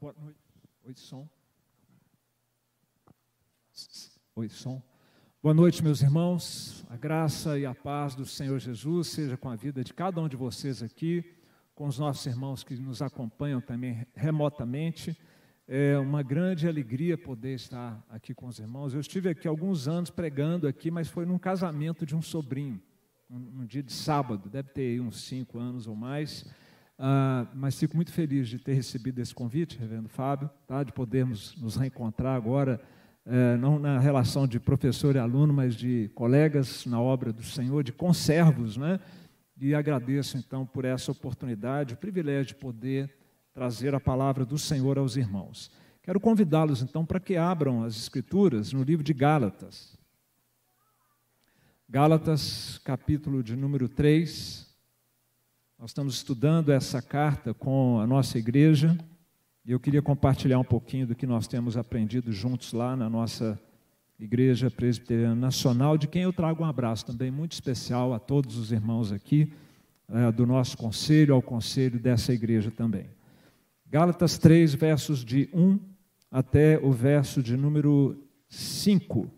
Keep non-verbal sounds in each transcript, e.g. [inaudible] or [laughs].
boa noite. Oi, som. Oi, som. Boa noite, meus irmãos. A graça e a paz do Senhor Jesus seja com a vida de cada um de vocês aqui, com os nossos irmãos que nos acompanham também remotamente. É uma grande alegria poder estar aqui com os irmãos. Eu estive aqui alguns anos pregando aqui, mas foi num casamento de um sobrinho, num dia de sábado, deve ter uns cinco anos ou mais. Uh, mas fico muito feliz de ter recebido esse convite, Reverendo Fábio, tá? de podermos nos reencontrar agora, uh, não na relação de professor e aluno, mas de colegas na obra do Senhor, de conservos. Né? E agradeço, então, por essa oportunidade, o privilégio de poder trazer a palavra do Senhor aos irmãos. Quero convidá-los, então, para que abram as Escrituras no livro de Gálatas. Gálatas, capítulo de número 3. Nós estamos estudando essa carta com a nossa igreja e eu queria compartilhar um pouquinho do que nós temos aprendido juntos lá na nossa Igreja Presbiteriana Nacional, de quem eu trago um abraço também muito especial a todos os irmãos aqui, eh, do nosso conselho, ao conselho dessa igreja também. Gálatas 3, versos de 1 até o verso de número 5.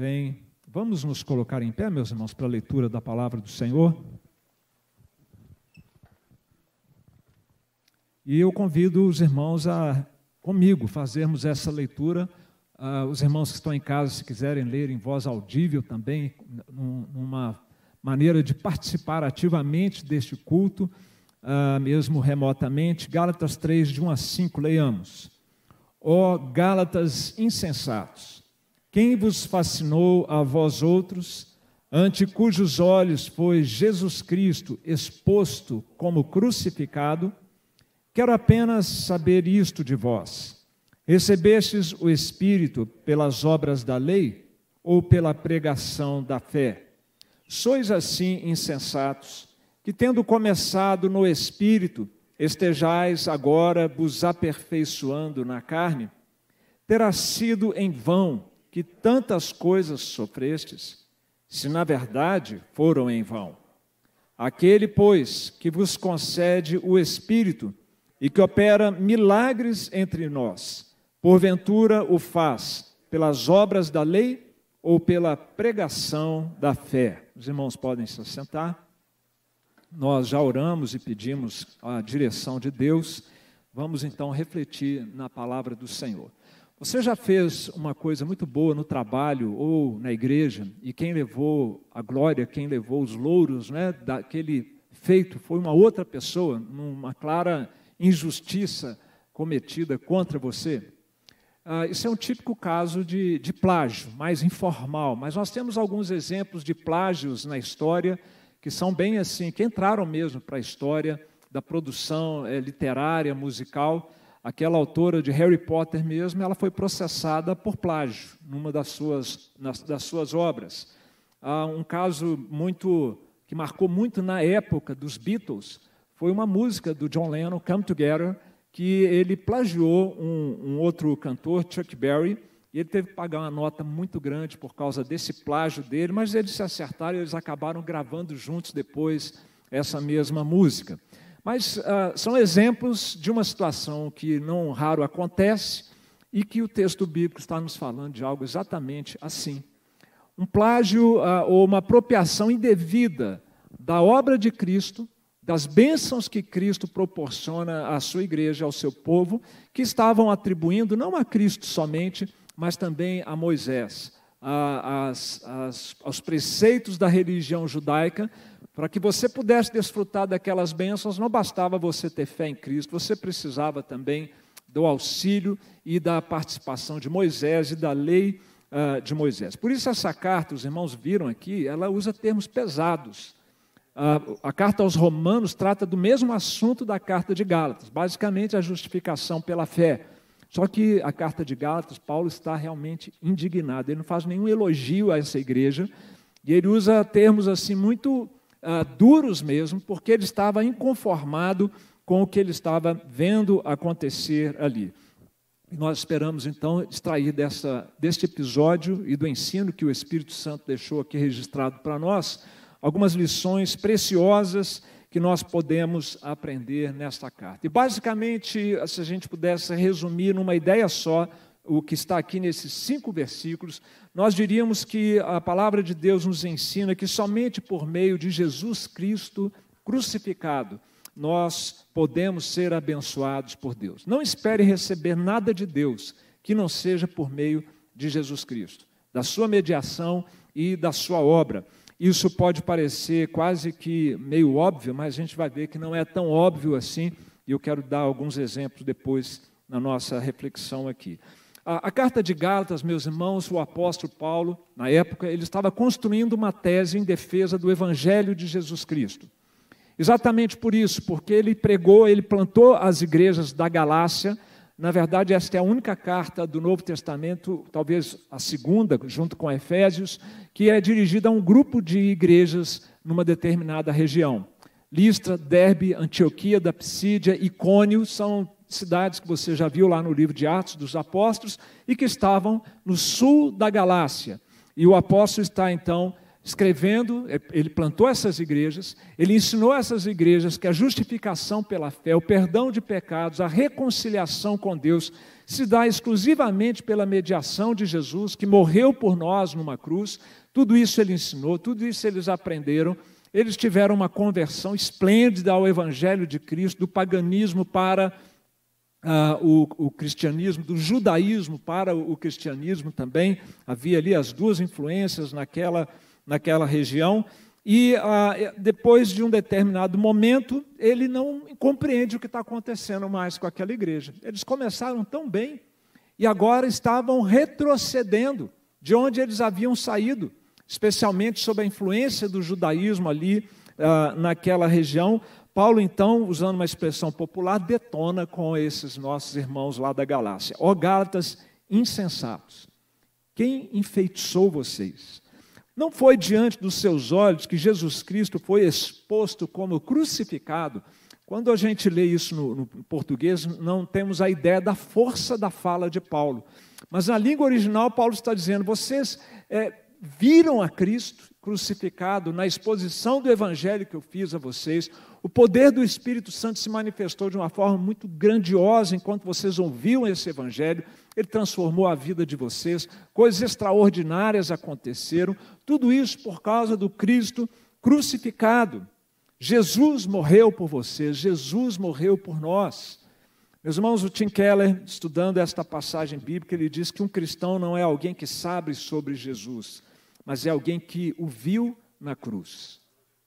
Bem, vamos nos colocar em pé, meus irmãos, para a leitura da palavra do Senhor. E eu convido os irmãos a, comigo, fazermos essa leitura. Uh, os irmãos que estão em casa, se quiserem ler em voz audível também, numa maneira de participar ativamente deste culto, uh, mesmo remotamente. Gálatas 3, de 1 a 5, leiamos. Ó oh, Gálatas insensatos! Quem vos fascinou a vós outros, ante cujos olhos foi Jesus Cristo exposto como crucificado? Quero apenas saber isto de vós. Recebestes o Espírito pelas obras da lei ou pela pregação da fé? Sois assim insensatos, que tendo começado no Espírito, estejais agora vos aperfeiçoando na carne? Terá sido em vão que tantas coisas sofrestes, se na verdade foram em vão. Aquele, pois, que vos concede o Espírito e que opera milagres entre nós, porventura o faz pelas obras da lei ou pela pregação da fé. Os irmãos podem se assentar. Nós já oramos e pedimos a direção de Deus. Vamos então refletir na palavra do Senhor. Você já fez uma coisa muito boa no trabalho ou na igreja, e quem levou a glória, quem levou os louros né, daquele feito foi uma outra pessoa, numa clara injustiça cometida contra você? Ah, isso é um típico caso de, de plágio, mais informal, mas nós temos alguns exemplos de plágios na história que são bem assim, que entraram mesmo para a história da produção é, literária, musical Aquela autora de Harry Potter mesmo, ela foi processada por plágio numa das suas, nas, das suas obras. Há um caso muito que marcou muito na época dos Beatles foi uma música do John Lennon, Come Together, que ele plagiou um, um outro cantor, Chuck Berry, e ele teve que pagar uma nota muito grande por causa desse plágio dele, mas eles se acertaram e eles acabaram gravando juntos depois essa mesma música. Mas ah, são exemplos de uma situação que não raro acontece e que o texto bíblico está nos falando de algo exatamente assim. Um plágio ah, ou uma apropriação indevida da obra de Cristo, das bênçãos que Cristo proporciona à sua igreja, ao seu povo, que estavam atribuindo não a Cristo somente, mas também a Moisés, a, as, as, aos preceitos da religião judaica, para que você pudesse desfrutar daquelas bênçãos, não bastava você ter fé em Cristo, você precisava também do auxílio e da participação de Moisés e da lei uh, de Moisés. Por isso, essa carta, os irmãos viram aqui, ela usa termos pesados. Uh, a carta aos Romanos trata do mesmo assunto da carta de Gálatas, basicamente a justificação pela fé. Só que a carta de Gálatas, Paulo está realmente indignado, ele não faz nenhum elogio a essa igreja, e ele usa termos assim muito ah, duros mesmo, porque ele estava inconformado com o que ele estava vendo acontecer ali. Nós esperamos então extrair dessa, deste episódio e do ensino que o Espírito Santo deixou aqui registrado para nós algumas lições preciosas que nós podemos aprender nesta carta. E basicamente, se a gente pudesse resumir numa ideia só, o que está aqui nesses cinco versículos, nós diríamos que a palavra de Deus nos ensina que somente por meio de Jesus Cristo crucificado nós podemos ser abençoados por Deus. Não espere receber nada de Deus que não seja por meio de Jesus Cristo, da sua mediação e da sua obra. Isso pode parecer quase que meio óbvio, mas a gente vai ver que não é tão óbvio assim, e eu quero dar alguns exemplos depois na nossa reflexão aqui. A, a, carta de Gálatas, meus irmãos, o apóstolo Paulo, na época, ele estava construindo uma tese em defesa do evangelho de Jesus Cristo. Exatamente por isso, porque ele pregou, ele plantou as igrejas da Galácia. Na verdade, esta é a única carta do Novo Testamento, talvez a segunda, junto com Efésios, que é dirigida a um grupo de igrejas numa determinada região. Listra, Derbe, Antioquia da Psídia, Icônio são cidades que você já viu lá no livro de Atos dos Apóstolos e que estavam no sul da Galácia. E o apóstolo está então escrevendo, é, ele plantou essas igrejas, ele ensinou essas igrejas que a justificação pela fé, o perdão de pecados, a reconciliação com Deus se dá exclusivamente pela mediação de Jesus, que morreu por nós numa cruz. Tudo isso ele ensinou, tudo isso eles aprenderam. Eles tiveram uma conversão esplêndida ao evangelho de Cristo, do paganismo para ah, o, o, cristianismo, do judaísmo para o, cristianismo também. Havia ali as duas influências naquela, naquela região. E ah, depois de um determinado momento, ele não compreende o que está acontecendo mais com aquela igreja. Eles começaram tão bem e agora estavam retrocedendo de onde eles haviam saído, especialmente sob a influência do judaísmo ali ah, naquela região. Paulo, então, usando uma expressão popular, detona com esses nossos irmãos lá da Galácia. Ó oh, Gálatas insensatos, quem enfeitiçou vocês? Não foi diante dos seus olhos que Jesus Cristo foi exposto como crucificado? Quando a gente lê isso no, no português, não temos a ideia da força da fala de Paulo. Mas na língua original, Paulo está dizendo: vocês é, viram a Cristo, crucificado, na exposição do evangelho que eu fiz a vocês, o poder do Espírito Santo se manifestou de uma forma muito grandiosa enquanto vocês ouviam esse evangelho. Ele transformou a vida de vocês, coisas extraordinárias aconteceram, tudo isso por causa do Cristo crucificado. Jesus morreu por vocês, Jesus morreu por nós. Meus irmãos, o Tim Keller, estudando esta passagem bíblica, ele diz que um cristão não é alguém que sabe sobre Jesus mas é alguém que o viu na cruz.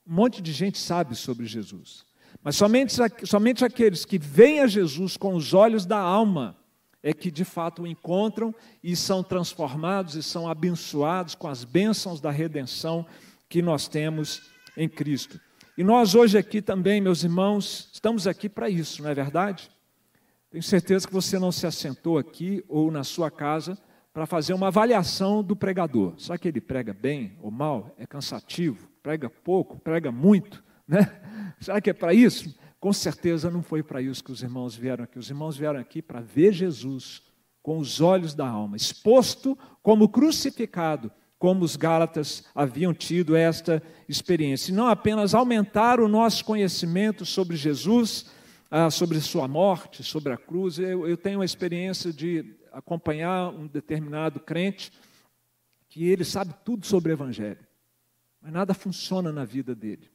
Um monte de gente sabe sobre Jesus, mas somente, somente aqueles que veem a Jesus com os olhos da alma é que de fato o encontram e são transformados e são abençoados com as bênçãos da redenção que nós temos em Cristo. E nós hoje aqui também, meus irmãos, estamos aqui para isso, não é verdade? Tenho certeza que você não se assentou aqui ou na sua casa para fazer uma avaliação do pregador. Só que ele prega bem ou mal? É cansativo? Prega pouco? Prega muito? Né? [laughs] Será que é para isso? Com certeza não foi para isso que os irmãos vieram aqui. Os irmãos vieram aqui para ver Jesus com os olhos da alma, exposto como crucificado, como os Gálatas haviam tido esta experiência. E não apenas aumentar o nosso conhecimento sobre Jesus, ah, sobre sua morte, sobre a cruz. eu tenho uma experiência de acompanhar um determinado crente que ele sabe tudo sobre o Evangelho, mas nada funciona na vida dele.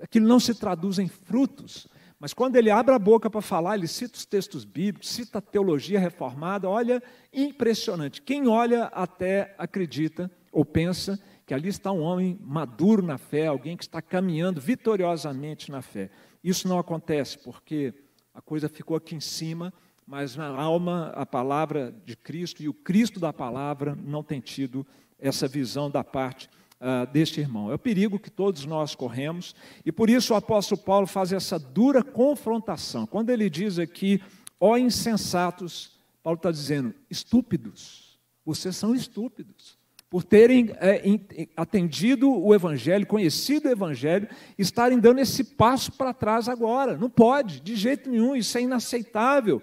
Aquilo não se traduz em frutos, mas quando ele abre a boca para falar, ele cita os textos bíblicos, cita a teologia reformada, olha, impressionante. Quem olha até acredita ou pensa que ali está um homem maduro na fé, alguém que está caminhando vitoriosamente na fé. Isso não acontece porque a coisa ficou aqui em cima mas na alma, a palavra de Cristo e o Cristo da palavra não tem tido essa visão da parte uh, deste irmão. É o perigo que todos nós corremos e por isso o apóstolo Paulo faz essa dura confrontação. Quando ele diz aqui, ó insensatos, Paulo está dizendo, estúpidos, vocês são estúpidos. Por terem é, atendido o Evangelho, conhecido o Evangelho, estarem dando esse passo para trás agora. Não pode, de jeito nenhum, isso é inaceitável.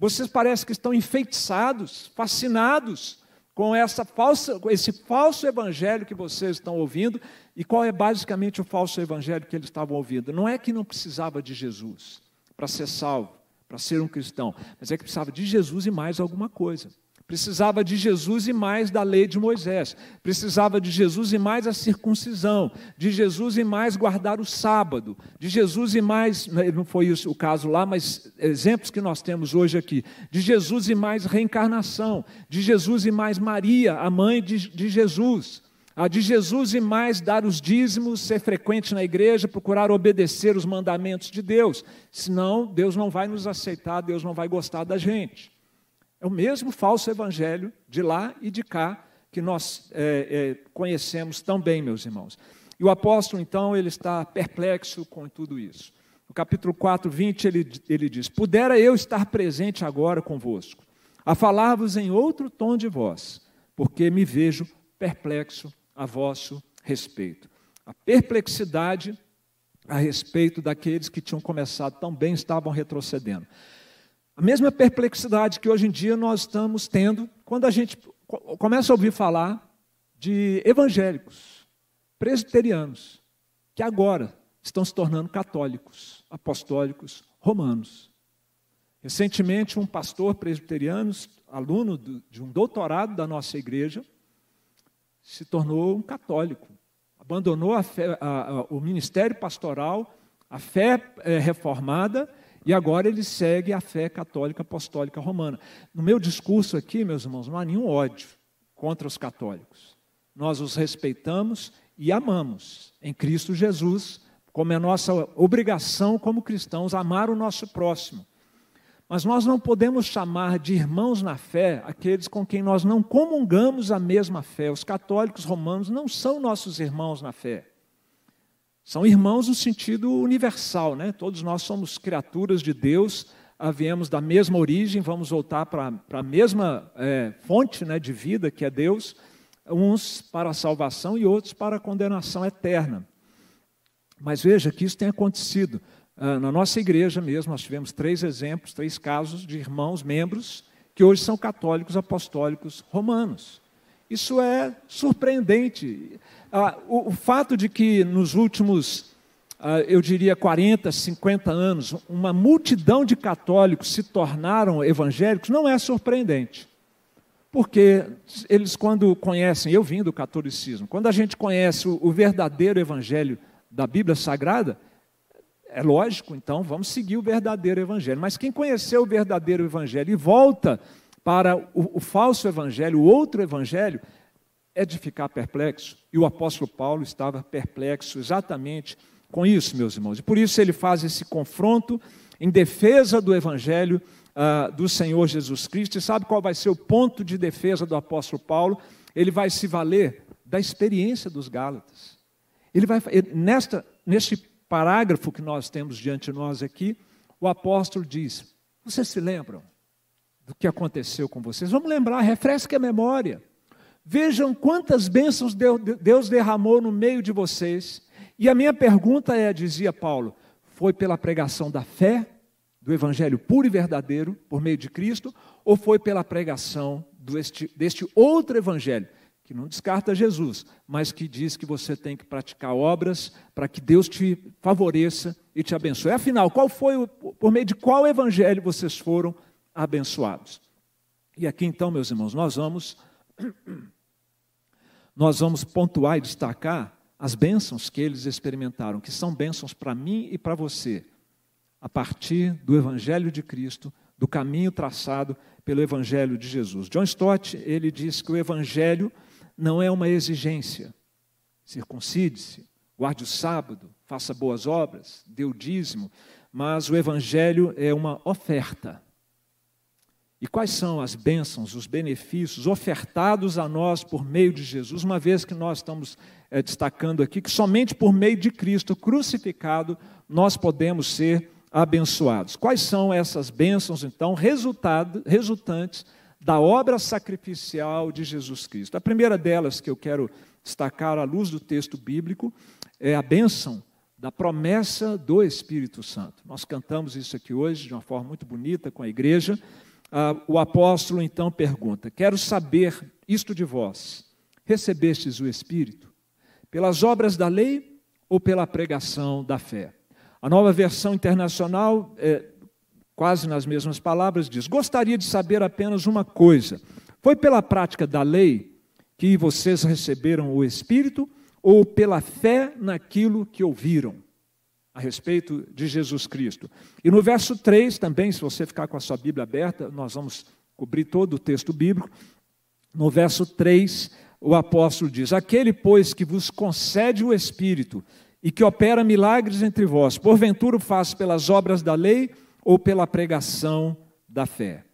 Vocês parecem que estão enfeitiçados, fascinados com essa falsa, com esse falso evangelho que vocês estão ouvindo. E qual é basicamente o falso evangelho que eles estavam ouvindo? Não é que não precisava de Jesus para ser salvo, para ser um cristão, mas é que precisava de Jesus e mais alguma coisa. Precisava de Jesus e mais da lei de Moisés. Precisava de Jesus e mais a circuncisão. De Jesus e mais guardar o sábado. De Jesus e mais, né, não foi isso o caso lá, mas exemplos que nós temos hoje aqui. De Jesus e mais reencarnação. De Jesus e mais Maria, a mãe de, de Jesus. A de Jesus e mais dar os dízimos, ser frequente na igreja, procurar obedecer os mandamentos de Deus. Senão, Deus não vai nos aceitar, Deus não vai gostar da gente. É o mesmo falso evangelho de lá e de cá que nós é, é, conhecemos tão bem, meus irmãos. E o apóstolo, então, ele está perplexo com tudo isso. No capítulo 4, 20, ele, ele diz: Pudera eu estar presente agora convosco, a falar-vos em outro tom de voz, porque me vejo perplexo a vosso respeito. A perplexidade a respeito daqueles que tinham começado tão bem estavam retrocedendo. A mesma perplexidade que hoje em dia nós estamos tendo quando a gente começa a ouvir falar de evangélicos, presbiterianos, que agora estão se tornando católicos, apostólicos, romanos. Recentemente, um pastor presbiteriano, aluno de um doutorado da nossa igreja, se tornou um católico, abandonou a fé, a, a, o ministério pastoral, a fé é, reformada e agora ele segue a fé católica apostólica romana. No meu discurso aqui, meus irmãos, não há nenhum ódio contra os católicos. Nós os respeitamos e amamos em Cristo Jesus, como é nossa obrigação como cristãos amar o nosso próximo. Mas nós não podemos chamar de irmãos na fé aqueles com quem nós não comungamos a mesma fé. Os católicos romanos não são nossos irmãos na fé. São irmãos no sentido universal, né? Todos nós somos criaturas de Deus, viemos da mesma origem, vamos voltar para a mesma é, fonte né, de vida que é Deus, uns para a salvação e outros para a condenação eterna. Mas veja que isso tem acontecido. Ah, na nossa igreja mesmo, nós tivemos três exemplos, três casos de irmãos, membros, que hoje são católicos apostólicos romanos. Isso é surpreendente. Ah, o, o, fato de que nos últimos, ah, eu diria, 40, 50 anos, uma multidão de católicos se tornaram evangélicos não é surpreendente. Porque eles, quando conhecem, eu vim do catolicismo, quando a gente conhece o, o verdadeiro evangelho da Bíblia Sagrada, é lógico, então vamos seguir o verdadeiro evangelho. Mas quem conheceu o verdadeiro evangelho e volta para o, o falso evangelho, o outro evangelho, é de ficar perplexo. E o apóstolo Paulo estava perplexo exatamente com isso, meus irmãos. E por isso ele faz esse confronto em defesa do evangelho uh, do Senhor Jesus Cristo. E sabe qual vai ser o ponto de defesa do apóstolo Paulo? Ele vai se valer da experiência dos Gálatas. Ele vai nesta neste parágrafo que nós temos diante de nós aqui, o apóstolo diz: Vocês se lembram do que aconteceu com vocês. Vamos lembrar, refresque a memória. Vejam quantas bênçãos Deus derramou no meio de vocês. E a minha pergunta é, dizia Paulo, foi pela pregação da fé, do evangelho puro e verdadeiro, por meio de Cristo, ou foi pela pregação deste, deste outro evangelho, que não descarta Jesus, mas que diz que você tem que praticar obras para que Deus te favoreça e te abençoe. Afinal, qual foi, por meio de qual evangelho vocês foram abençoados? abençoados. E aqui então, meus irmãos, nós vamos [clears throat] nós vamos pontuar e destacar as bênçãos que eles experimentaram, que são bênçãos para mim e para você, a partir do evangelho de Cristo, do caminho traçado pelo evangelho de Jesus. John Stott, ele diz que o evangelho não é uma exigência. Circuncide-se, guarde o sábado, faça boas obras, dê o dízimo, mas o evangelho é uma oferta e quais são as bênçãos, os benefícios ofertados a nós por meio de Jesus, uma vez que nós estamos é, destacando aqui que somente por meio de Cristo crucificado nós podemos ser abençoados. Quais são essas bênçãos, então, resultado, resultantes da obra sacrificial de Jesus Cristo? A primeira delas que eu quero destacar à luz do texto bíblico é a bênção da promessa do Espírito Santo. Nós cantamos isso aqui hoje de uma forma muito bonita com a igreja ah, o apóstolo então pergunta: Quero saber isto de vós: recebestes o Espírito? Pelas obras da lei ou pela pregação da fé? A nova versão internacional, é, quase nas mesmas palavras, diz: Gostaria de saber apenas uma coisa: foi pela prática da lei que vocês receberam o Espírito ou pela fé naquilo que ouviram? a respeito de Jesus Cristo. E no verso 3 também, se você ficar com a sua Bíblia aberta, nós vamos cobrir todo o texto bíblico. No verso 3, o apóstolo diz: Aquele, pois, que vos concede o Espírito e que opera milagres entre vós, porventura o faz pelas obras da lei ou pela pregação da fé.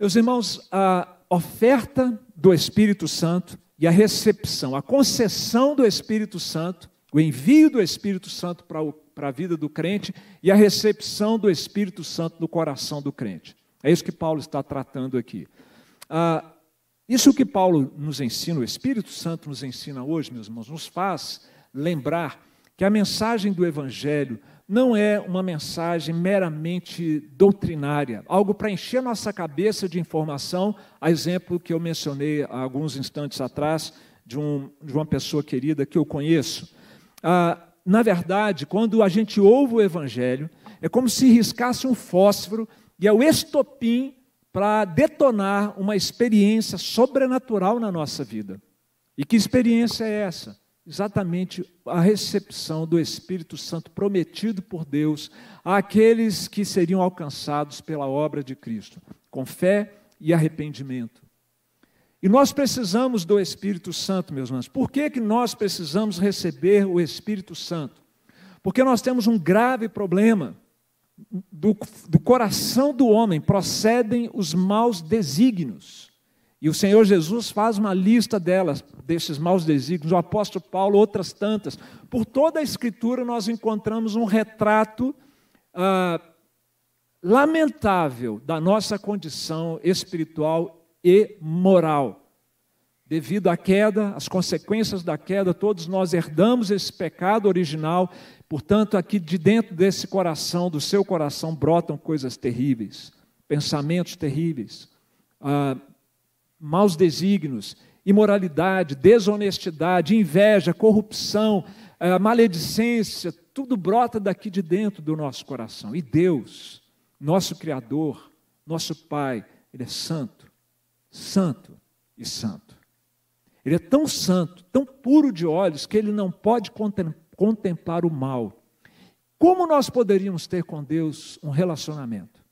Meus irmãos, a oferta do Espírito Santo e a recepção, a concessão do Espírito Santo, o envio do Espírito Santo para o para a vida do crente e a recepção do Espírito Santo no coração do crente. É isso que Paulo está tratando aqui. Ah, isso que Paulo nos ensina, o Espírito Santo nos ensina hoje, meus irmãos, nos faz lembrar que a mensagem do Evangelho não é uma mensagem meramente doutrinária, algo para encher nossa cabeça de informação, a exemplo que eu mencionei há alguns instantes atrás de, um, de uma pessoa querida que eu conheço. Ah, na verdade, quando a gente ouve o Evangelho, é como se riscasse um fósforo e é o estopim para detonar uma experiência sobrenatural na nossa vida. E que experiência é essa? Exatamente a recepção do Espírito Santo prometido por Deus àqueles que seriam alcançados pela obra de Cristo, com fé e arrependimento. E nós precisamos do Espírito Santo, meus irmãos. Por que, que nós precisamos receber o Espírito Santo? Porque nós temos um grave problema. Do, do coração do homem procedem os maus desígnios. E o Senhor Jesus faz uma lista delas, desses maus desígnios, o apóstolo Paulo, outras tantas. Por toda a Escritura nós encontramos um retrato ah, lamentável da nossa condição espiritual e moral. Devido à queda, as consequências da queda, todos nós herdamos esse pecado original, portanto, aqui de dentro desse coração, do seu coração, brotam coisas terríveis, pensamentos terríveis, ah, maus desígnios, imoralidade, desonestidade, inveja, corrupção, ah, maledicência, tudo brota daqui de dentro do nosso coração. E Deus, nosso Criador, nosso Pai, Ele é santo santo e santo. Ele é tão santo, tão puro de olhos, que ele não pode contemplar o mal. Como nós poderíamos ter com Deus um relacionamento?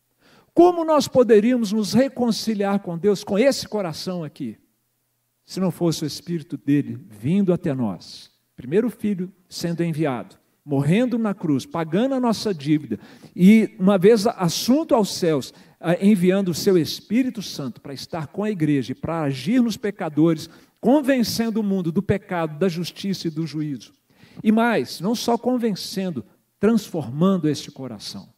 Como nós poderíamos nos reconciliar com Deus, com esse coração aqui, se não fosse o Espírito dele vindo até nós? Primeiro Filho sendo enviado, morrendo na cruz, pagando a nossa dívida, e uma vez assunto aos céus, ah, enviando o seu Espírito Santo para estar com a igreja, para agir nos pecadores, convencendo o mundo do pecado, da justiça e do juízo. E mais, não só convencendo, transformando este coração.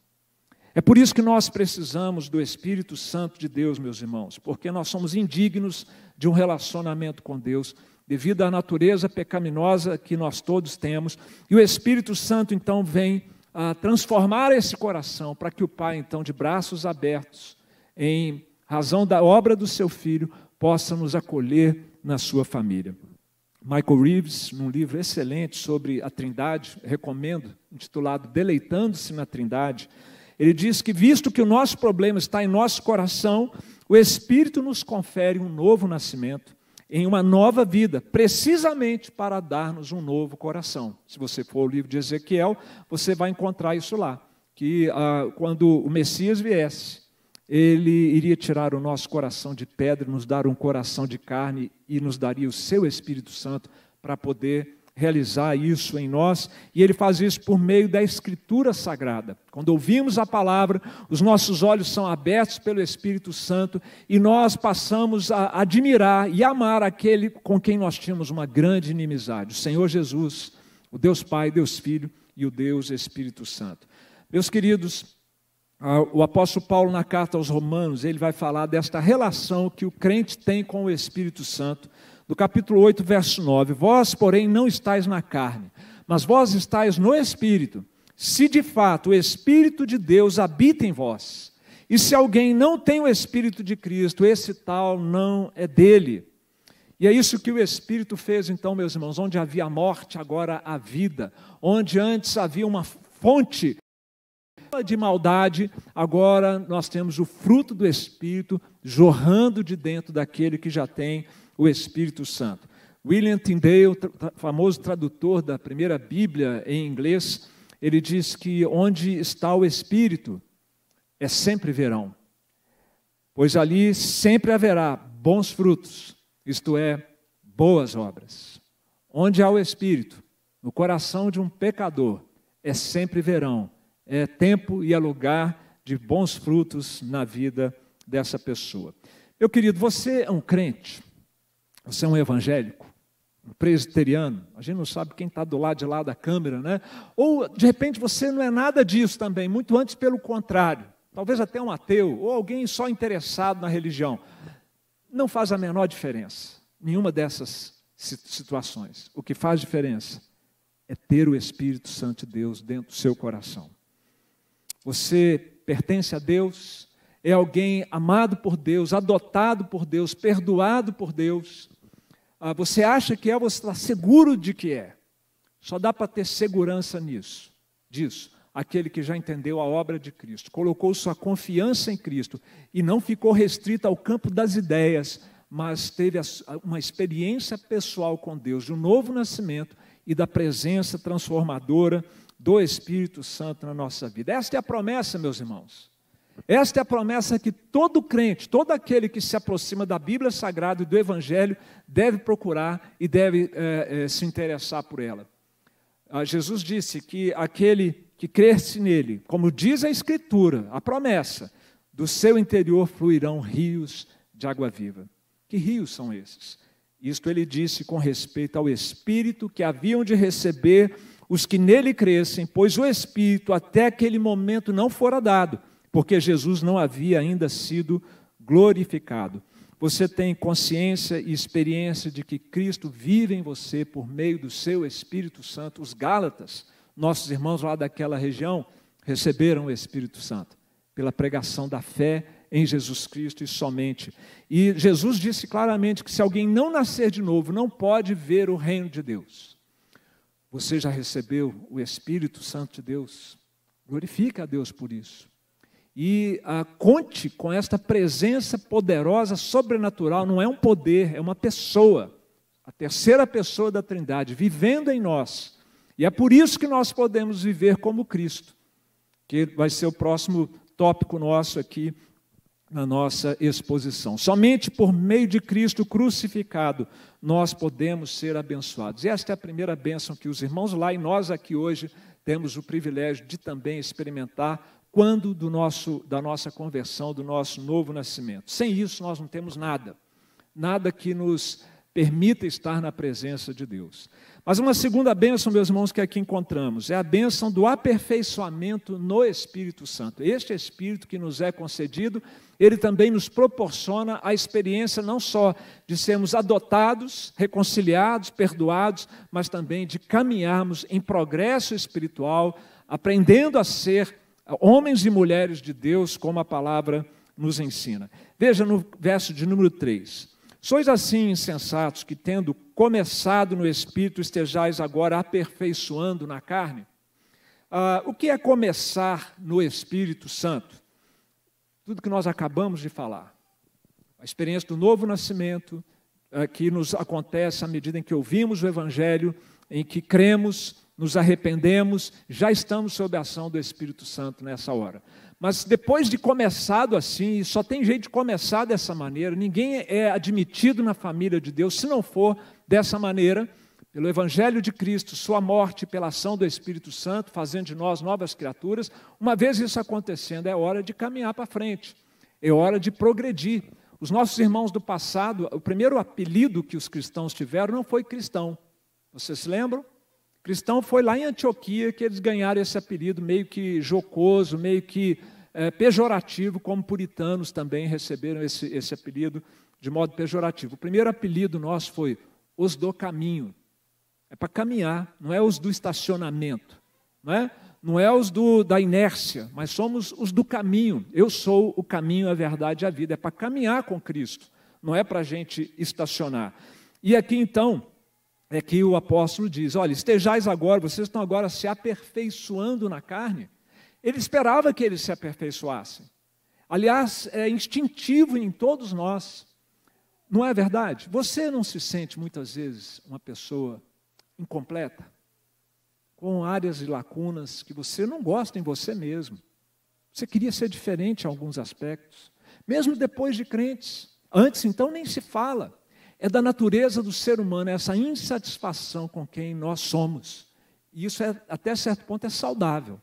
É por isso que nós precisamos do Espírito Santo de Deus, meus irmãos, porque nós somos indignos de um relacionamento com Deus, devido à natureza pecaminosa que nós todos temos, e o Espírito Santo então vem a transformar esse coração para que o pai, então, de braços abertos, em razão da obra do seu filho, possa nos acolher na sua família. Michael Reeves, num livro excelente sobre a Trindade, recomendo, intitulado Deleitando-se na Trindade, ele diz que, visto que o nosso problema está em nosso coração, o Espírito nos confere um novo nascimento em uma nova vida, precisamente para dar-nos um novo coração. Se você for ao livro de Ezequiel, você vai encontrar isso lá, que ah, quando o Messias viesse, ele iria tirar o nosso coração de pedra, nos dar um coração de carne e nos daria o seu Espírito Santo para poder realizar isso em nós, e ele faz isso por meio da Escritura Sagrada. Quando ouvimos a palavra, os nossos olhos são abertos pelo Espírito Santo e nós passamos a admirar e amar aquele com quem nós tínhamos uma grande inimizade, o Senhor Jesus, o Deus Pai, Deus Filho e o Deus Espírito Santo. Meus queridos, o apóstolo Paulo, na carta aos Romanos, ele vai falar desta relação que o crente tem com o Espírito Santo do capítulo 8, verso 9: Vós, porém, não estáis na carne, mas vós estáis no espírito, se de fato o espírito de Deus habita em vós. E se alguém não tem o espírito de Cristo, esse tal não é dele. E é isso que o Espírito fez, então, meus irmãos, onde havia morte, agora há vida. Onde antes havia uma fonte de maldade, agora nós temos o fruto do Espírito jorrando de dentro daquele que já tem o Espírito Santo. William Tyndale, famoso tradutor da primeira Bíblia em inglês, ele diz que onde está o Espírito é sempre verão, pois ali sempre haverá bons frutos, isto é, boas obras. Onde há o Espírito, no coração de um pecador, é sempre verão, é tempo e é lugar de bons frutos na vida dessa pessoa. Meu querido, você é um crente? Você é um evangélico, um presbiteriano, a gente não sabe quem está do lado de lá da câmera, né? Ou, de repente, você não é nada disso também, muito antes pelo contrário. Talvez até um ateu, ou alguém só interessado na religião. Não faz a menor diferença, nenhuma dessas situações. O que faz diferença é ter o Espírito Santo de Deus dentro do seu coração. Você pertence a Deus, é alguém amado por Deus, adotado por Deus, perdoado por Deus, ah, você acha que é, você está seguro de que é. Só dá para ter segurança nisso, disso, aquele que já entendeu a obra de Cristo, colocou sua confiança em Cristo e não ficou restrita ao campo das ideias, mas teve uma experiência pessoal com Deus, de um novo nascimento e da presença transformadora do Espírito Santo na nossa vida. Esta é a promessa, meus irmãos. Esta é a promessa que todo crente, todo aquele que se aproxima da Bíblia Sagrada e do Evangelho, deve procurar e deve é, é, se interessar por ela. Ah, Jesus disse que aquele que cresce nele, como diz a Escritura, a promessa, do seu interior fluirão rios de água viva. Que rios são esses? Isto ele disse com respeito ao Espírito que haviam de receber os que nele crescem, pois o Espírito até aquele momento não fora dado porque Jesus não havia ainda sido glorificado. Você tem consciência e experiência de que Cristo vive em você por meio do seu Espírito Santo. Os Gálatas, nossos irmãos lá daquela região, receberam o Espírito Santo pela pregação da fé em Jesus Cristo e somente. E Jesus disse claramente que se alguém não nascer de novo, não pode ver o reino de Deus. Você já recebeu o Espírito Santo de Deus? Glorifica a Deus por isso. E ah, conte com esta presença poderosa, sobrenatural, não é um poder, é uma pessoa, a terceira pessoa da Trindade, vivendo em nós. E é por isso que nós podemos viver como Cristo, que vai ser o próximo tópico nosso aqui na nossa exposição. Somente por meio de Cristo crucificado nós podemos ser abençoados. E esta é a primeira bênção que os irmãos lá e nós aqui hoje temos o privilégio de também experimentar quando do nosso, da nossa conversão, do nosso novo nascimento. Sem isso, nós não temos nada, nada que nos permita estar na presença de Deus. Mas uma segunda bênção, meus irmãos, que aqui encontramos, é a bênção do aperfeiçoamento no Espírito Santo. Este Espírito que nos é concedido, ele também nos proporciona a experiência não só de sermos adotados, reconciliados, perdoados, mas também de caminharmos em progresso espiritual, aprendendo a ser homens e mulheres de Deus, como a palavra nos ensina. Veja no verso de número 3. Sois assim insensatos que, tendo começado no espírito, estejais agora aperfeiçoando na carne? Ah, o que é começar no Espírito Santo? Tudo que nós acabamos de falar. A experiência do novo nascimento, ah, que nos acontece à medida em que ouvimos o Evangelho, em que cremos nos arrependemos, já estamos sob a ação do Espírito Santo nessa hora. Mas depois de começado assim, e só tem jeito de começar dessa maneira, ninguém é admitido na família de Deus se não for dessa maneira, pelo Evangelho de Cristo, sua morte, pela ação do Espírito Santo, fazendo de nós novas criaturas. Uma vez isso acontecendo, é hora de caminhar para frente, é hora de progredir. Os nossos irmãos do passado, o primeiro apelido que os cristãos tiveram não foi cristão. Vocês se lembram? cristão foi lá em Antioquia que eles ganharam esse apelido meio que jocoso, meio que é, pejorativo, como puritanos também receberam esse, esse apelido de modo pejorativo. O primeiro apelido nosso foi os do caminho. É para caminhar, não é os do estacionamento, não é? Não é os do, da inércia, mas somos os do caminho. Eu sou o caminho, a verdade e a vida. É para caminhar com Cristo, não é para a gente estacionar. E aqui então, é que o apóstolo diz: olha, estejais agora, vocês estão agora se aperfeiçoando na carne. Ele esperava que eles se aperfeiçoassem. Aliás, é instintivo em todos nós. Não é verdade? Você não se sente muitas vezes uma pessoa incompleta, com áreas e lacunas que você não gosta em você mesmo. Você queria ser diferente em alguns aspectos, mesmo depois de crentes. Antes, então, nem se fala. É da natureza do ser humano é essa insatisfação com quem nós somos. E isso, é, até certo ponto, é saudável.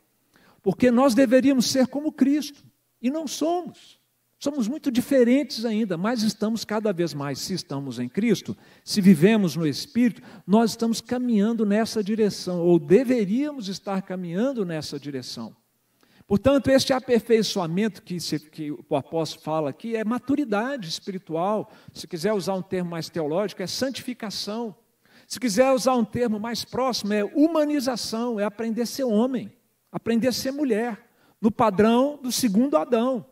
Porque nós deveríamos ser como Cristo, e não somos. Somos muito diferentes ainda, mas estamos cada vez mais, se estamos em Cristo, se vivemos no Espírito, nós estamos caminhando nessa direção, ou deveríamos estar caminhando nessa direção. Portanto, este aperfeiçoamento que, se, que o apóstolo fala aqui é maturidade espiritual. Se quiser usar um termo mais teológico, é santificação. Se quiser usar um termo mais próximo, é humanização, é aprender a ser homem, aprender a ser mulher, no padrão do segundo Adão.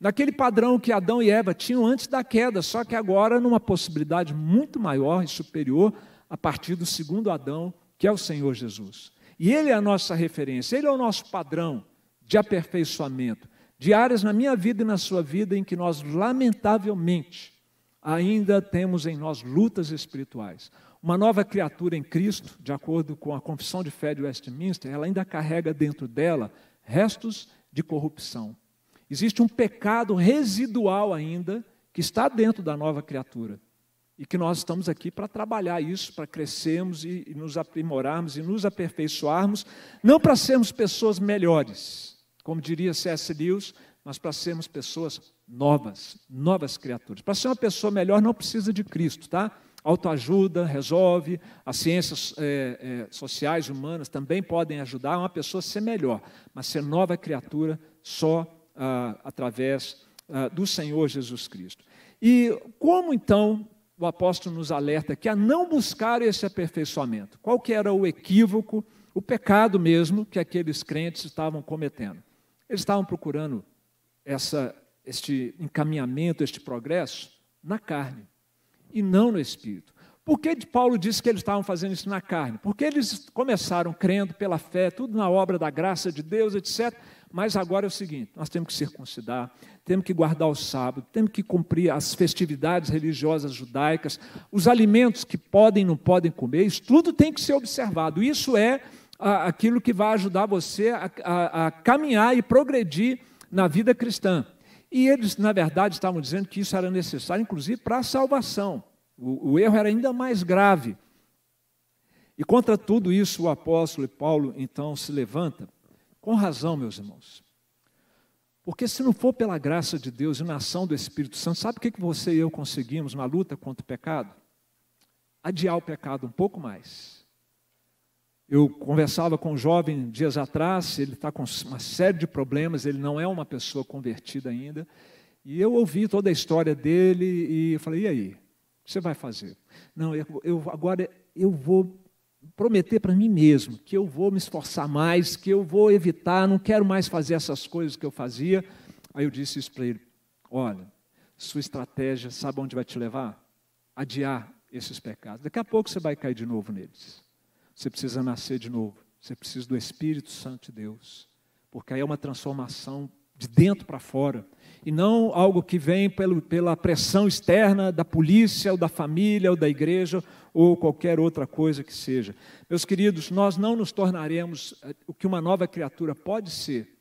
Naquele padrão que Adão e Eva tinham antes da queda, só que agora numa possibilidade muito maior e superior a partir do segundo Adão, que é o Senhor Jesus. E ele é a nossa referência, ele é o nosso padrão de aperfeiçoamento, de áreas na minha vida e na sua vida em que nós, lamentavelmente, ainda temos em nós lutas espirituais. Uma nova criatura em Cristo, de acordo com a confissão de fé de Westminster, ela ainda carrega dentro dela restos de corrupção. Existe um pecado residual ainda que está dentro da nova criatura e que nós estamos aqui para trabalhar isso, para crescermos e, e nos aprimorarmos e nos aperfeiçoarmos, não para sermos pessoas melhores, como diria C.S. Lewis, mas para sermos pessoas novas, novas criaturas. Para ser uma pessoa melhor não precisa de Cristo, tá? Autoajuda resolve, as ciências é, é, sociais, humanas também podem ajudar uma pessoa a ser melhor, mas ser nova criatura só ah, através ah, do Senhor Jesus Cristo. E como então o apóstolo nos alerta que a não buscar esse aperfeiçoamento? Qual que era o equívoco, o pecado mesmo que aqueles crentes estavam cometendo? Eles estavam procurando essa, este encaminhamento, este progresso na carne e não no espírito. Por que Paulo disse que eles estavam fazendo isso na carne? Porque eles começaram crendo pela fé, tudo na obra da graça de Deus, etc. Mas agora é o seguinte: nós temos que circuncidar, temos que guardar o sábado, temos que cumprir as festividades religiosas judaicas, os alimentos que podem e não podem comer, isso tudo tem que ser observado. Isso é aquilo que vai ajudar você a, a, a caminhar e progredir na vida cristã. E eles, na verdade, estavam dizendo que isso era necessário, inclusive, para a salvação. O, o, erro era ainda mais grave. E contra tudo isso, o apóstolo Paulo então se levanta, com razão, meus irmãos. Porque se não for pela graça de Deus e na ação do Espírito Santo, sabe o que você e eu conseguimos na luta contra o pecado? Adiar o pecado um pouco mais. Eu conversava com um jovem dias atrás, ele está com uma série de problemas, ele não é uma pessoa convertida ainda. E eu ouvi toda a história dele e falei: e aí? O que você vai fazer? Não, eu, eu agora eu vou prometer para mim mesmo que eu vou me esforçar mais, que eu vou evitar, não quero mais fazer essas coisas que eu fazia. Aí eu disse isso para ele: olha, sua estratégia sabe onde vai te levar? Adiar esses pecados. Daqui a pouco você vai cair de novo neles. Você precisa nascer de novo. Você precisa do Espírito Santo de Deus. Porque aí é uma transformação de dentro para fora. E não algo que vem pelo, pela pressão externa da polícia, ou da família, ou da igreja, ou qualquer outra coisa que seja. Meus queridos, nós não nos tornaremos eh, o que uma nova criatura pode ser,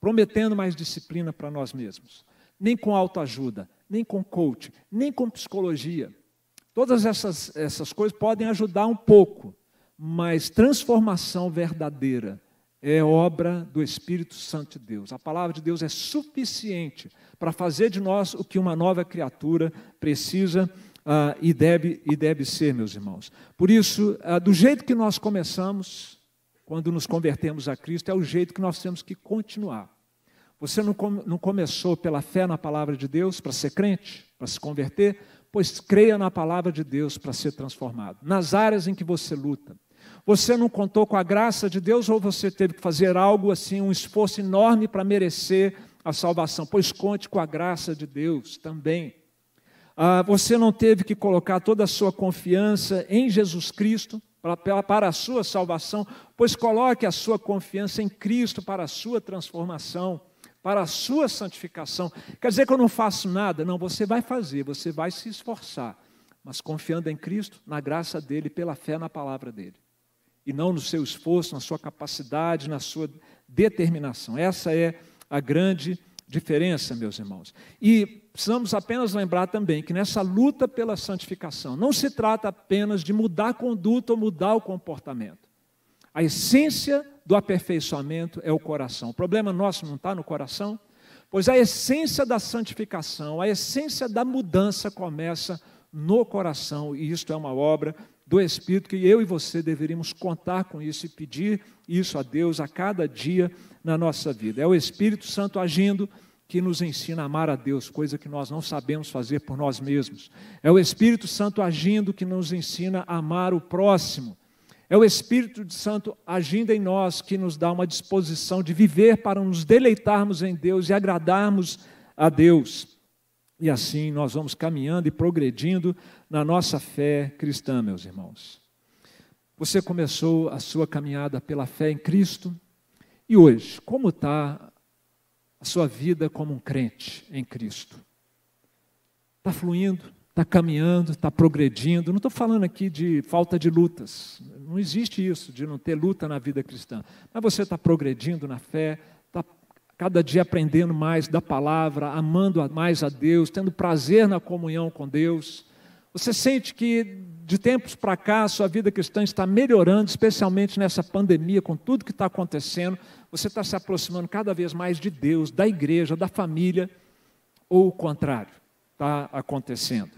prometendo mais disciplina para nós mesmos. Nem com autoajuda, nem com coach, nem com psicologia. Todas essas, essas coisas podem ajudar um pouco, mas transformação verdadeira é obra do Espírito Santo de Deus. A palavra de Deus é suficiente para fazer de nós o que uma nova criatura precisa uh, e, deve, e deve ser, meus irmãos. Por isso, uh, do jeito que nós começamos, quando nos convertemos a Cristo, é o jeito que nós temos que continuar. Você não, com, não começou pela fé na palavra de Deus para ser crente, para se converter? Pois creia na palavra de Deus para ser transformado. Nas áreas em que você luta, você não contou com a graça de Deus ou você teve que fazer algo assim, um esforço enorme para merecer a salvação? Pois conte com a graça de Deus também. Ah, você não teve que colocar toda a sua confiança em Jesus Cristo para, para a sua salvação? Pois coloque a sua confiança em Cristo para a sua transformação para a sua santificação. Quer dizer que eu não faço nada? Não, você vai fazer, você vai se esforçar, mas confiando em Cristo, na graça dele, pela fé na palavra dele e não no seu esforço, na sua capacidade, na sua determinação. Essa é a grande diferença, meus irmãos. E precisamos apenas lembrar também que nessa luta pela santificação não se trata apenas de mudar a conduta ou mudar o comportamento. A essência do aperfeiçoamento é o coração. O problema nosso não está no coração? Pois a essência da santificação, a essência da mudança começa no coração, e isto é uma obra do Espírito, que eu e você deveríamos contar com isso e pedir isso a Deus a cada dia na nossa vida. É o Espírito Santo agindo que nos ensina a amar a Deus, coisa que nós não sabemos fazer por nós mesmos. É o Espírito Santo agindo que nos ensina a amar o próximo. É o Espírito Santo agindo em nós que nos dá uma disposição de viver para nos deleitarmos em Deus e agradarmos a Deus. E assim nós vamos caminhando e progredindo na nossa fé cristã, meus irmãos. Você começou a sua caminhada pela fé em Cristo e hoje, como está a sua vida como um crente em Cristo? Está fluindo? está caminhando, está progredindo. Não estou falando aqui de falta de lutas. Não existe isso, de não ter luta na vida cristã. Mas você está progredindo na fé, está cada dia aprendendo mais da palavra, amando mais a Deus, tendo prazer na comunhão com Deus. Você sente que de tempos para cá a sua vida cristã está melhorando, especialmente nessa pandemia, com tudo que está acontecendo. Você está se aproximando cada vez mais de Deus, da igreja, da família, ou o contrário, está acontecendo.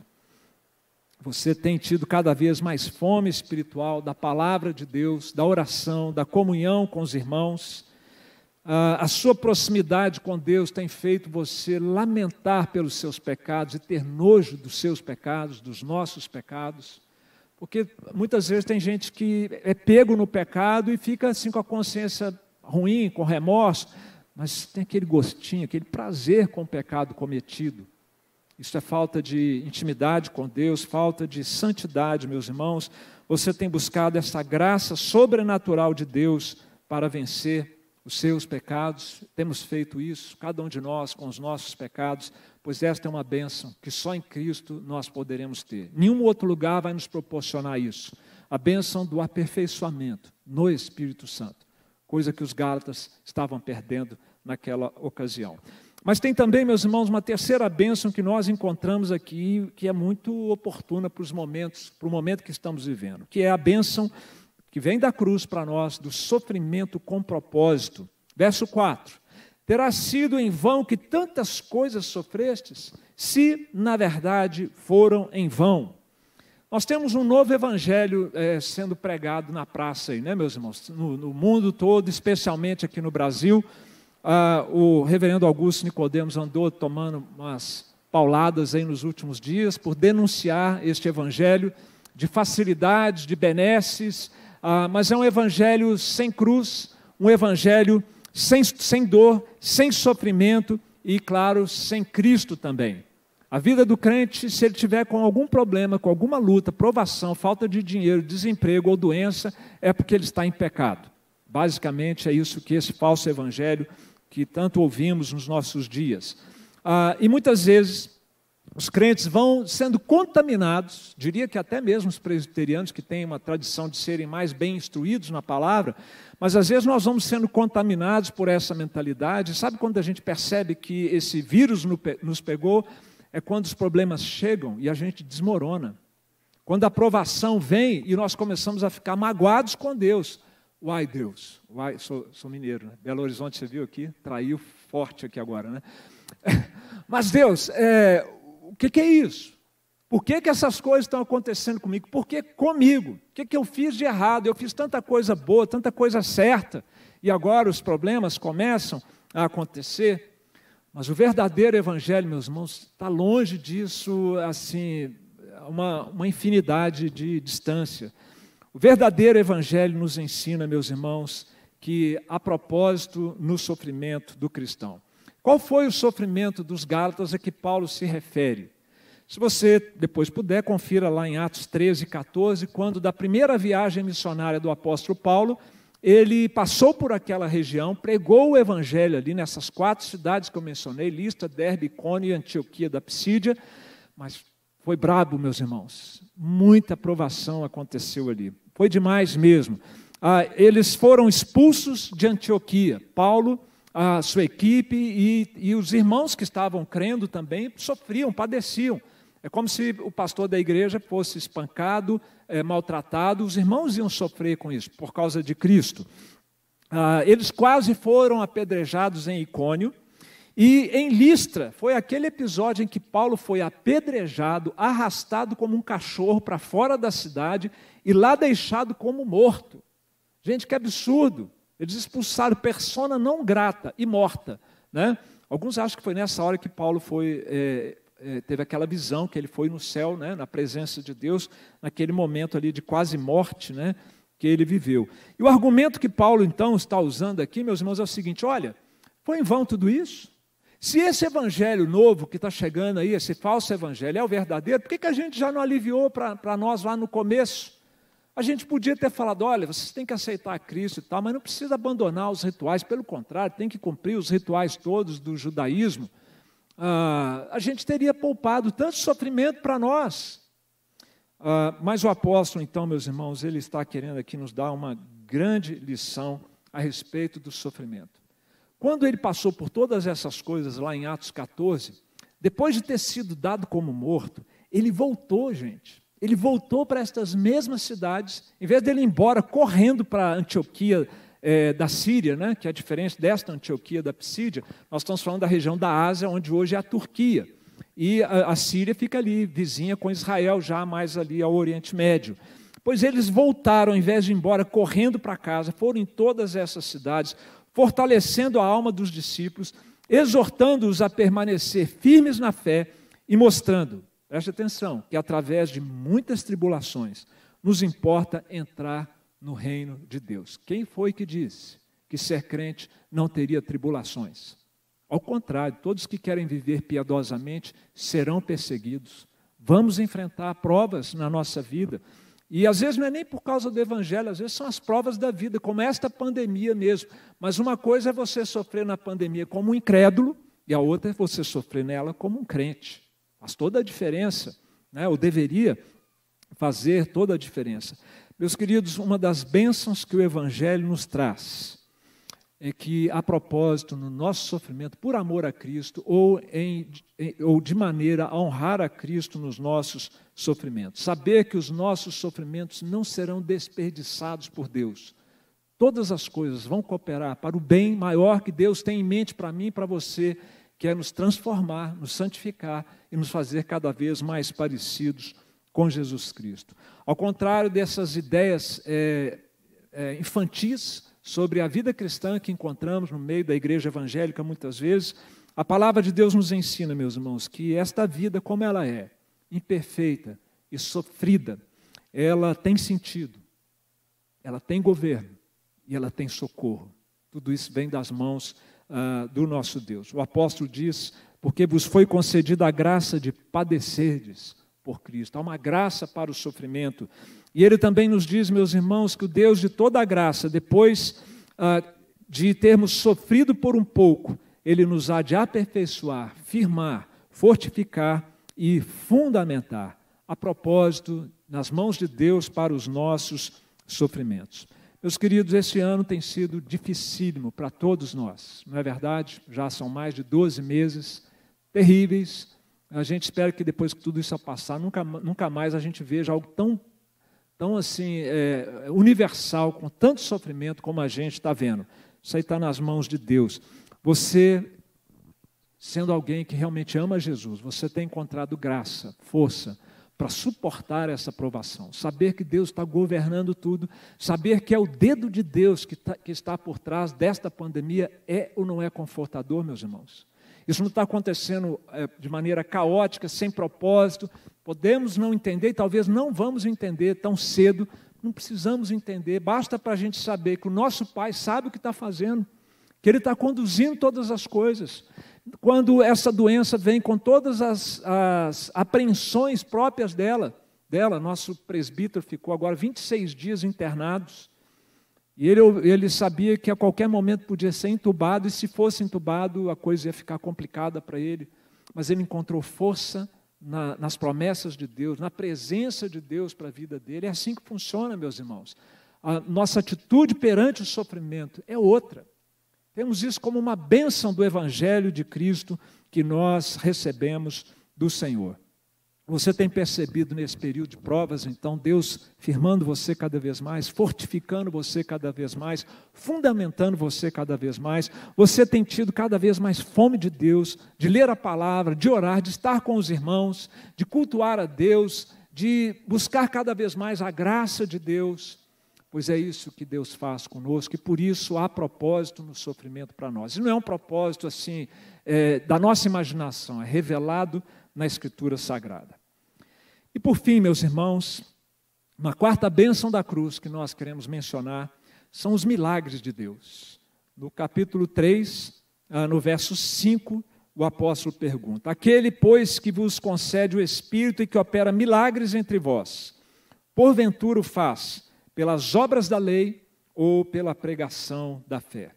Você tem tido cada vez mais fome espiritual da palavra de Deus, da oração, da comunhão com os irmãos ah, a sua proximidade com Deus tem feito você lamentar pelos seus pecados e ter nojo dos seus pecados, dos nossos pecados. Porque muitas vezes tem gente que é pego no pecado e fica assim com a consciência ruim, com remorso, mas tem aquele gostinho, aquele prazer com o pecado cometido. Isso é falta de intimidade com Deus, falta de santidade, meus irmãos. Você tem buscado essa graça sobrenatural de Deus para vencer os seus pecados, temos feito isso, cada um de nós com os nossos pecados, pois esta é uma bênção que só em Cristo nós poderemos ter. Nenhum outro lugar vai nos proporcionar isso. A bênção do aperfeiçoamento no Espírito Santo, coisa que os Gálatas estavam perdendo naquela ocasião. Mas tem também, meus irmãos, uma terceira bênção que nós encontramos aqui, que é muito oportuna para os momentos, para o momento que estamos vivendo, que é a bênção que vem da cruz para nós, do sofrimento com propósito. Verso 4: Terá sido em vão que tantas coisas sofrestes, se na verdade foram em vão. Nós temos um novo evangelho é, sendo pregado na praça, aí, né, meus irmãos? No, no mundo todo, especialmente aqui no Brasil. Ah, o reverendo Augusto Nicodemos andou tomando umas pauladas aí nos últimos dias por denunciar este evangelho de facilidades, de benesses, ah, mas é um evangelho sem cruz, um evangelho sem, sem dor, sem sofrimento e, claro, sem Cristo também. A vida do crente, se ele tiver com algum problema, com alguma luta, provação, falta de dinheiro, desemprego ou doença, é porque ele está em pecado. Basicamente é isso que esse falso evangelho que tanto ouvimos nos nossos dias. Ah, e muitas vezes os crentes vão sendo contaminados, diria que até mesmo os presbiterianos que têm uma tradição de serem mais bem instruídos na palavra, mas às vezes nós vamos sendo contaminados por essa mentalidade. Sabe quando a gente percebe que esse vírus nos pegou? É quando os problemas chegam e a gente desmorona. Quando a aprovação vem e nós começamos a ficar magoados com Deus. Uai, Deus, uai, sou, sou mineiro, né? Belo Horizonte, você viu aqui? Traiu forte aqui agora, né? [laughs] Mas Deus, é, o que, que é isso? Por que, que essas coisas estão acontecendo comigo? Por que comigo? O que, que eu fiz de errado? Eu fiz tanta coisa boa, tanta coisa certa, e agora os problemas começam a acontecer. Mas o verdadeiro evangelho, meus irmãos, está longe disso, assim, uma, uma infinidade de distância. O verdadeiro evangelho nos ensina, meus irmãos, que há propósito no sofrimento do cristão. Qual foi o sofrimento dos Gálatas a que Paulo se refere? Se você depois puder, confira lá em Atos 13, 14, quando da primeira viagem missionária do apóstolo Paulo, ele passou por aquela região, pregou o evangelho ali nessas quatro cidades que eu mencionei, Lista, Derbe, Cone e Antioquia da Psídia, mas foi brabo, meus irmãos. Muita provação aconteceu ali. Foi demais mesmo. Ah, eles foram expulsos de Antioquia. Paulo a sua equipe e, e os irmãos que estavam crendo também sofriam, padeciam. É como se o pastor da igreja fosse espancado, é, maltratado, os irmãos iam sofrer com isso, por causa de Cristo. Ah, eles quase foram apedrejados em Icônio, e em Listra, foi aquele episódio em que Paulo foi apedrejado, arrastado como um cachorro para fora da cidade e lá deixado como morto. Gente, que absurdo! Eles expulsaram persona não grata e morta. Né? Alguns acham que foi nessa hora que Paulo foi, é, é, teve aquela visão que ele foi no céu, né, na presença de Deus, naquele momento ali de quase morte né, que ele viveu. E o argumento que Paulo então está usando aqui, meus irmãos, é o seguinte: olha, foi em vão tudo isso? Se esse evangelho novo que está chegando aí, esse falso evangelho, é o verdadeiro, por que, que a gente já não aliviou para nós lá no começo? A gente podia ter falado: olha, vocês têm que aceitar Cristo e tal, mas não precisa abandonar os rituais, pelo contrário, tem que cumprir os rituais todos do judaísmo. Ah, a gente teria poupado tanto sofrimento para nós. Ah, mas o apóstolo, então, meus irmãos, ele está querendo aqui nos dar uma grande lição a respeito do sofrimento. Quando ele passou por todas essas coisas lá em Atos 14, depois de ter sido dado como morto, ele voltou, gente ele voltou para estas mesmas cidades, em vez dele ir embora correndo para Antioquia é, da Síria, né, que é diferente desta Antioquia da Psídia, nós estamos falando da região da Ásia, onde hoje é a Turquia. E a, a Síria fica ali, vizinha com Israel, já mais ali ao Oriente Médio. Pois eles voltaram, em vez de ir embora correndo para casa, foram em todas essas cidades, fortalecendo a alma dos discípulos, exortando-os a permanecer firmes na fé e mostrando preste atenção, que através de muitas tribulações nos importa entrar no reino de Deus. Quem foi que disse que ser crente não teria tribulações? Ao contrário, todos que querem viver piedosamente serão perseguidos. Vamos enfrentar provas na nossa vida. E às vezes não é nem por causa do evangelho, às vezes são as provas da vida, como esta pandemia mesmo. Mas uma coisa é você sofrer na pandemia como um incrédulo, e a outra é você sofrer nela como um crente. Faz toda a diferença, né? ou deveria fazer toda a diferença. Meus queridos, uma das bênçãos que o Evangelho nos traz é que, a propósito, no nosso sofrimento por amor a Cristo, ou, em, ou de maneira a honrar a Cristo nos nossos sofrimentos, saber que os nossos sofrimentos não serão desperdiçados por Deus. Todas as coisas vão cooperar para o bem maior que Deus tem em mente para mim e para você, quer é nos transformar, nos santificar e nos fazer cada vez mais parecidos com Jesus Cristo. Ao contrário dessas ideias é, é, infantis sobre a vida cristã que encontramos no meio da igreja evangélica muitas vezes, a palavra de Deus nos ensina, meus irmãos, que esta vida, como ela é, imperfeita e sofrida, ela tem sentido, ela tem governo e ela tem socorro. Tudo isso vem das mãos de uh, do nosso Deus. O apóstolo diz: porque vos foi concedida a graça de padecerdes por Cristo. Há uma graça para o sofrimento. E ele também nos diz, meus irmãos, que o Deus de toda a graça, depois ah, de termos sofrido por um pouco, ele nos há de aperfeiçoar, firmar, fortificar e fundamentar. A propósito, nas mãos de Deus para os nossos sofrimentos. Meus queridos, esse ano tem sido dificílimo para todos nós, não é verdade? Já são mais de 12 meses terríveis. A gente espera que depois que tudo isso passar, nunca, nunca mais a gente veja algo tão, tão assim, é, universal, com tanto sofrimento como a gente está vendo. Isso aí está nas mãos de Deus. Você, sendo alguém que realmente ama Jesus, você tem encontrado graça, força, para suportar essa provação, saber que Deus está governando tudo, saber que é o dedo de Deus que, tá, que está por trás desta pandemia, é ou não é confortador, meus irmãos? Isso não está acontecendo é, de maneira caótica, sem propósito, podemos não entender e talvez não vamos entender tão cedo, não precisamos entender, basta para a gente saber que o nosso Pai sabe o que está fazendo, que Ele está conduzindo todas as coisas, quando essa doença vem com todas as, as apreensões próprias dela, dela, nosso presbítero ficou agora 26 dias internados, e ele, ele sabia que a qualquer momento podia ser entubado, e se fosse entubado, a coisa ia ficar complicada para ele. Mas ele encontrou força na, nas promessas de Deus, na presença de Deus para a vida dele. É assim que funciona, meus irmãos. A nossa atitude perante o sofrimento é outra. Temos isso como uma bênção do Evangelho de Cristo que nós recebemos do Senhor. Você tem percebido nesse período de provas, então, Deus firmando você cada vez mais, fortificando você cada vez mais, fundamentando você cada vez mais. Você tem tido cada vez mais fome de Deus, de ler a palavra, de orar, de estar com os irmãos, de cultuar a Deus, de buscar cada vez mais a graça de Deus. Pois é isso que Deus faz conosco e por isso há propósito no sofrimento para nós. E não é um propósito assim é, da nossa imaginação, é revelado na Escritura Sagrada. E por fim, meus irmãos, uma quarta bênção da cruz que nós queremos mencionar são os milagres de Deus. No capítulo 3, ah, no verso 5, o apóstolo pergunta: Aquele, pois, que vos concede o Espírito e que opera milagres entre vós, porventura o faz pelas obras da lei ou pela pregação da fé.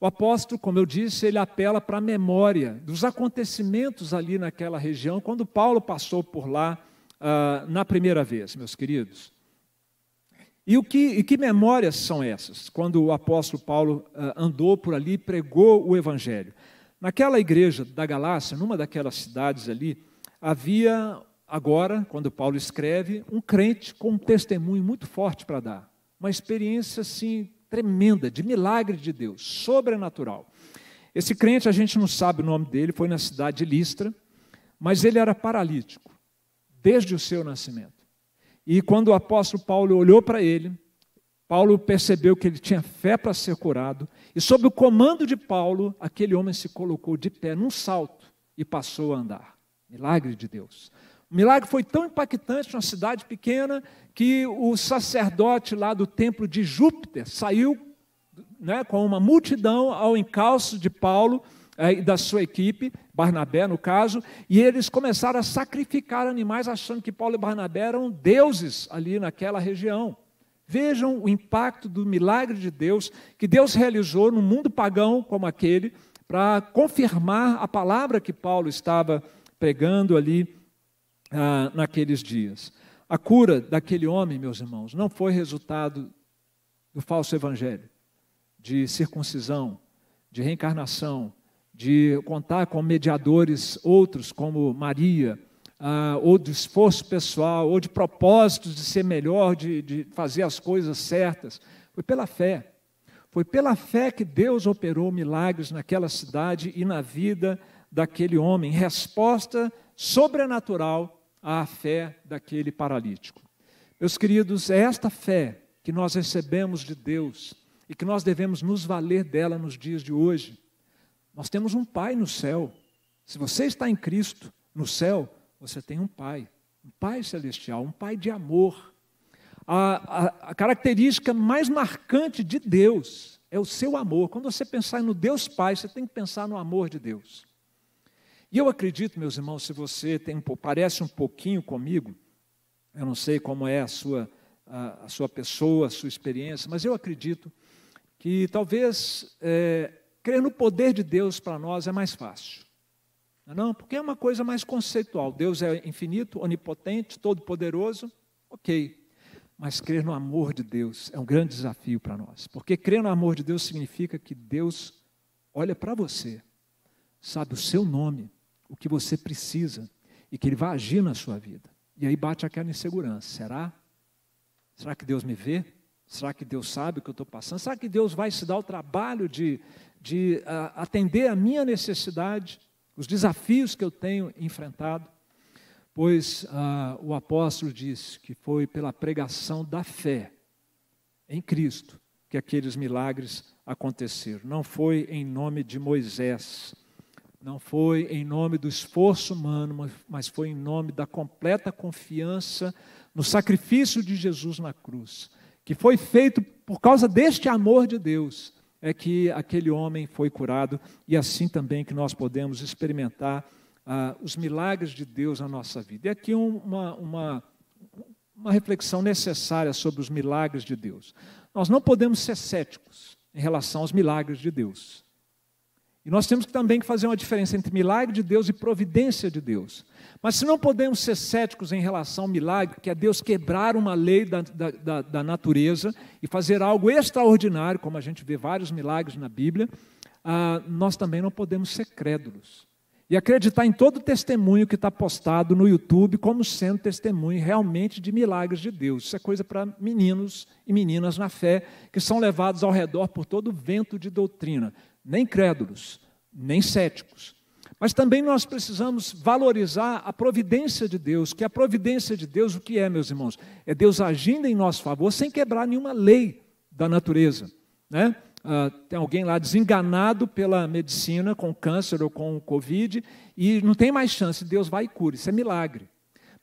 O apóstolo, como eu disse, ele apela para a memória dos acontecimentos ali naquela região, quando Paulo passou por lá uh, na primeira vez, meus queridos. E, o que, e que memórias são essas, quando o apóstolo Paulo uh, andou por ali e pregou o evangelho? Naquela igreja da Galácia, numa daquelas cidades ali, havia agora, quando Paulo escreve, um crente com um testemunho muito forte para dar. Uma experiência assim tremenda, de milagre de Deus, sobrenatural. Esse crente, a gente não sabe o nome dele, foi na cidade de Listra, mas ele era paralítico desde o seu nascimento. E quando o apóstolo Paulo olhou para ele, Paulo percebeu que ele tinha fé para ser curado, e sob o comando de Paulo, aquele homem se colocou de pé num salto e passou a andar. Milagre de Deus. O milagre foi tão impactante numa cidade pequena que o sacerdote lá do templo de Júpiter saiu né, com uma multidão ao encalço de Paulo eh, e da sua equipe, Barnabé no caso, e eles começaram a sacrificar animais achando que Paulo e Barnabé eram deuses ali naquela região. Vejam o impacto do milagre de Deus que Deus realizou no mundo pagão como aquele para confirmar a palavra que Paulo estava pregando ali ah, naqueles dias. A cura daquele homem, meus irmãos, não foi resultado do falso evangelho, de circuncisão, de reencarnação, de contar com mediadores outros, como Maria, ah, ou do esforço pessoal, ou de propósitos de ser melhor, de, de fazer as coisas certas. Foi pela fé. Foi pela fé que Deus operou milagres naquela cidade e na vida daquele homem. Resposta sobrenatural à fé daquele paralítico. Meus queridos, é esta fé que nós recebemos de Deus e que nós devemos nos valer dela nos dias de hoje. Nós temos um Pai no céu. Se você está em Cristo, no céu, você tem um Pai, um Pai celestial, um Pai de amor. A, a, a característica mais marcante de Deus é o seu amor. Quando você pensar no Deus Pai, você tem que pensar no amor de Deus. E eu acredito, meus irmãos, se você tem um, parece um pouquinho comigo, eu não sei como é a sua, a, a sua pessoa, a sua experiência, mas eu acredito que talvez é, crer no poder de Deus para nós é mais fácil. É não, porque é uma coisa mais conceitual. Deus é infinito, onipotente, todo-poderoso, ok. Mas crer no amor de Deus é um grande desafio para nós. Porque crer no amor de Deus significa que Deus olha para você, sabe o seu nome, o que você precisa e que Ele vai agir na sua vida. E aí bate aquela insegurança: será? Será que Deus me vê? Será que Deus sabe o que eu estou passando? Será que Deus vai se dar o trabalho de, de uh, atender a minha necessidade, os desafios que eu tenho enfrentado? Pois uh, o apóstolo disse que foi pela pregação da fé em Cristo que aqueles milagres aconteceram. Não foi em nome de Moisés, não foi em nome do esforço humano, mas foi em nome da completa confiança no sacrifício de Jesus na cruz, que foi feito por causa deste amor de Deus, é que aquele homem foi curado e assim também que nós podemos experimentar ah, os milagres de Deus na nossa vida. E aqui uma, uma, uma reflexão necessária sobre os milagres de Deus. Nós não podemos ser céticos em relação aos milagres de Deus. E nós temos também que fazer uma diferença entre milagre de Deus e providência de Deus. Mas se não podemos ser céticos em relação ao milagre, que é Deus quebrar uma lei da, da, da natureza e fazer algo extraordinário, como a gente vê vários milagres na Bíblia, ah, nós também não podemos ser crédulos. E acreditar em todo testemunho que está postado no YouTube como sendo testemunho realmente de milagres de Deus. Isso é coisa para meninos e meninas na fé que são levados ao redor por todo vento de doutrina nem crédulos, nem céticos. Mas também nós precisamos valorizar a providência de Deus, que a providência de Deus, o que é, meus irmãos? É Deus agindo em nosso favor sem quebrar nenhuma lei da natureza. Né? Uh, tem alguém lá desenganado pela medicina com câncer ou com Covid e não tem mais chance, Deus vai e cura, isso é milagre.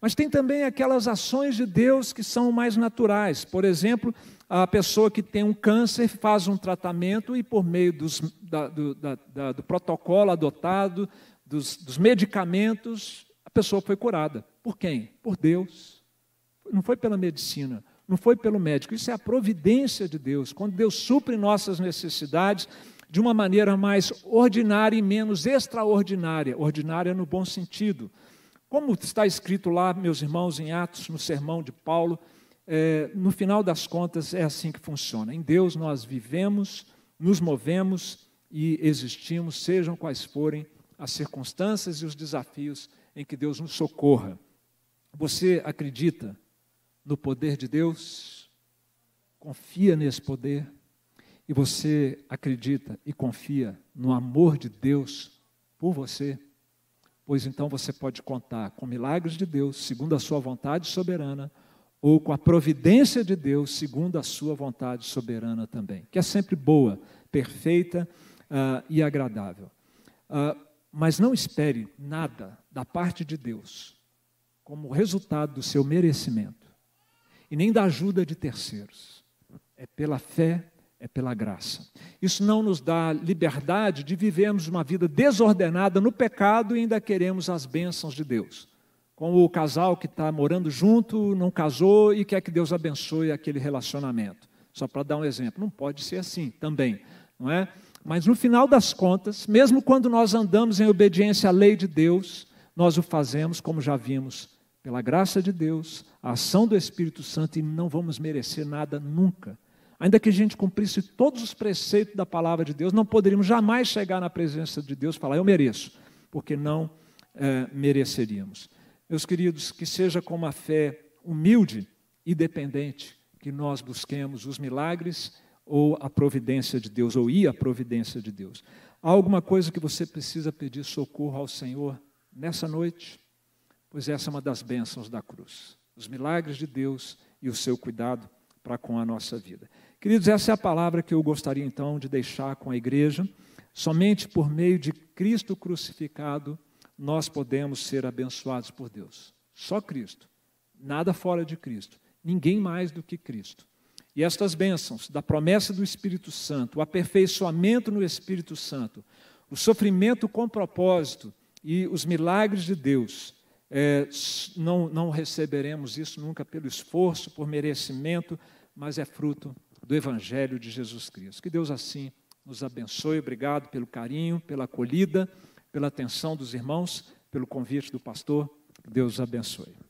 Mas tem também aquelas ações de Deus que são mais naturais, por exemplo, a pessoa que tem um câncer faz um tratamento e, por meio dos, da, do, da, da, do, protocolo adotado, dos, dos medicamentos, a pessoa foi curada. Por quem? Por Deus. Não foi pela medicina, não foi pelo médico. Isso é a providência de Deus. Quando Deus supre nossas necessidades de uma maneira mais ordinária e menos extraordinária ordinária no bom sentido. Como está escrito lá, meus irmãos, em Atos, no sermão de Paulo é, no final das contas, é assim que funciona. Em Deus nós vivemos, nos movemos e existimos, sejam quais forem as circunstâncias e os desafios em que Deus nos socorra. Você acredita no poder de Deus? Confia nesse poder? E você acredita e confia no amor de Deus por você? Pois então você pode contar com milagres de Deus, segundo a sua vontade soberana ou com a providência de Deus, segundo a sua vontade soberana também, que é sempre boa, perfeita uh, e agradável. Uh, mas não espere nada da parte de Deus como resultado do seu merecimento e nem da ajuda de terceiros. É pela fé, é pela graça. Isso não nos dá liberdade de vivermos uma vida desordenada no pecado e ainda queremos as bênçãos de Deus com o casal que está morando junto, não casou e quer que Deus abençoe aquele relacionamento. Só para dar um exemplo, não pode ser assim também, não é? Mas no final das contas, mesmo quando nós andamos em obediência à lei de Deus, nós o fazemos, como já vimos, pela graça de Deus, a ação do Espírito Santo e não vamos merecer nada nunca. Ainda que a gente cumprisse todos os preceitos da palavra de Deus, não poderíamos jamais chegar na presença de Deus e falar, eu mereço, porque não é, mereceríamos meus queridos, que seja com uma fé humilde e dependente que nós busquemos os milagres ou a providência de Deus, ou ir à providência de Deus. Há alguma coisa que você precisa pedir socorro ao Senhor nessa noite? Pois essa é uma das bênçãos da cruz. Os milagres de Deus e o seu cuidado para com a nossa vida. Queridos, essa é a palavra que eu gostaria então de deixar com a igreja. Somente por meio de Cristo crucificado nós podemos ser abençoados por Deus. Só Cristo. Nada fora de Cristo. Ninguém mais do que Cristo. E estas bênçãos da promessa do Espírito Santo, o aperfeiçoamento no Espírito Santo, o sofrimento com propósito e os milagres de Deus, é, não, não receberemos isso nunca pelo esforço, por merecimento, mas é fruto do Evangelho de Jesus Cristo. Que Deus assim nos abençoe. Obrigado pelo carinho, pela acolhida pela atenção dos irmãos, pelo convite do pastor. Deus abençoe.